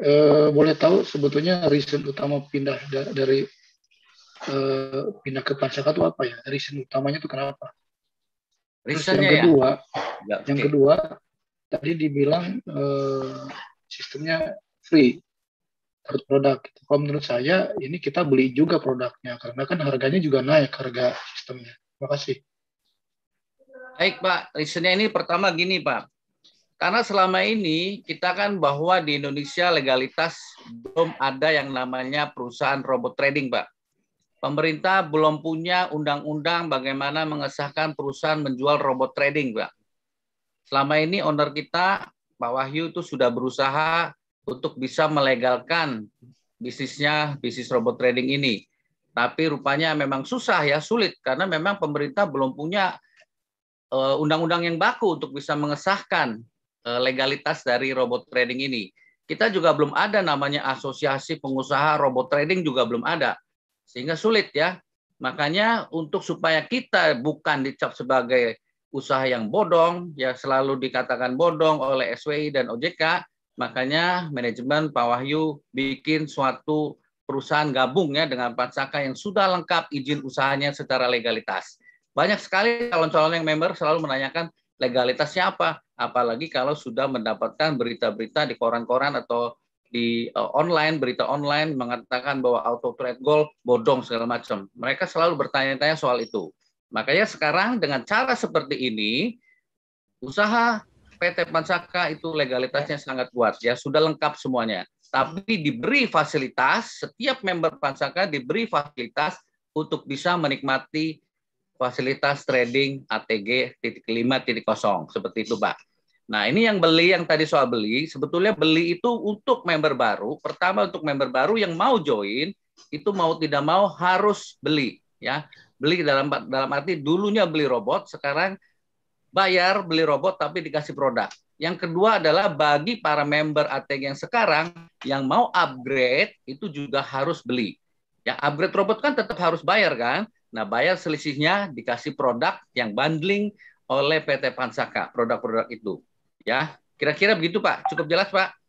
eh, boleh tahu sebetulnya reason utama pindah da dari eh, pindah ke Pancaka itu apa ya? Reason utamanya itu kenapa? Terus yang ya? kedua, ya? yang okay. kedua tadi dibilang eh, sistemnya free produk. Kalau menurut saya ini kita beli juga produknya karena kan harganya juga naik harga sistemnya. Terima kasih. Baik Pak, reasonnya ini pertama gini Pak, karena selama ini kita kan bahwa di Indonesia legalitas belum ada yang namanya perusahaan robot trading, Pak. Pemerintah belum punya undang-undang bagaimana mengesahkan perusahaan menjual robot trading, Pak. Selama ini owner kita, Pak Wahyu itu sudah berusaha untuk bisa melegalkan bisnisnya, bisnis robot trading ini. Tapi rupanya memang susah ya, sulit karena memang pemerintah belum punya eh, undang-undang yang baku untuk bisa mengesahkan Eh, legalitas dari robot trading ini. Kita juga belum ada namanya asosiasi pengusaha robot trading juga belum ada. Sehingga sulit ya. Makanya untuk supaya kita bukan dicap sebagai usaha yang bodong, ya selalu dikatakan bodong oleh SWI dan OJK, makanya manajemen Pak Wahyu bikin suatu perusahaan gabung ya dengan Pak Saka yang sudah lengkap izin usahanya secara legalitas. Banyak sekali calon-calon yang member selalu menanyakan legalitasnya apa apalagi kalau sudah mendapatkan berita-berita di koran-koran atau di uh, online berita online mengatakan bahwa auto trade goal bodong segala macam. Mereka selalu bertanya-tanya soal itu. Makanya sekarang dengan cara seperti ini usaha PT pansaka itu legalitasnya ya. sangat kuat ya, sudah lengkap semuanya. Tapi diberi fasilitas, setiap member pansaka diberi fasilitas untuk bisa menikmati fasilitas trading ATG titik lima seperti itu Pak. Nah, ini yang beli yang tadi soal beli, sebetulnya beli itu untuk member baru. Pertama untuk member baru yang mau join itu mau tidak mau harus beli ya. Beli dalam dalam arti dulunya beli robot, sekarang bayar beli robot tapi dikasih produk. Yang kedua adalah bagi para member ATG yang sekarang yang mau upgrade itu juga harus beli. Ya, upgrade robot kan tetap harus bayar kan? Nah, bayar selisihnya dikasih produk yang bundling oleh PT Pansaka produk-produk itu. Ya, kira-kira begitu Pak. Cukup jelas Pak?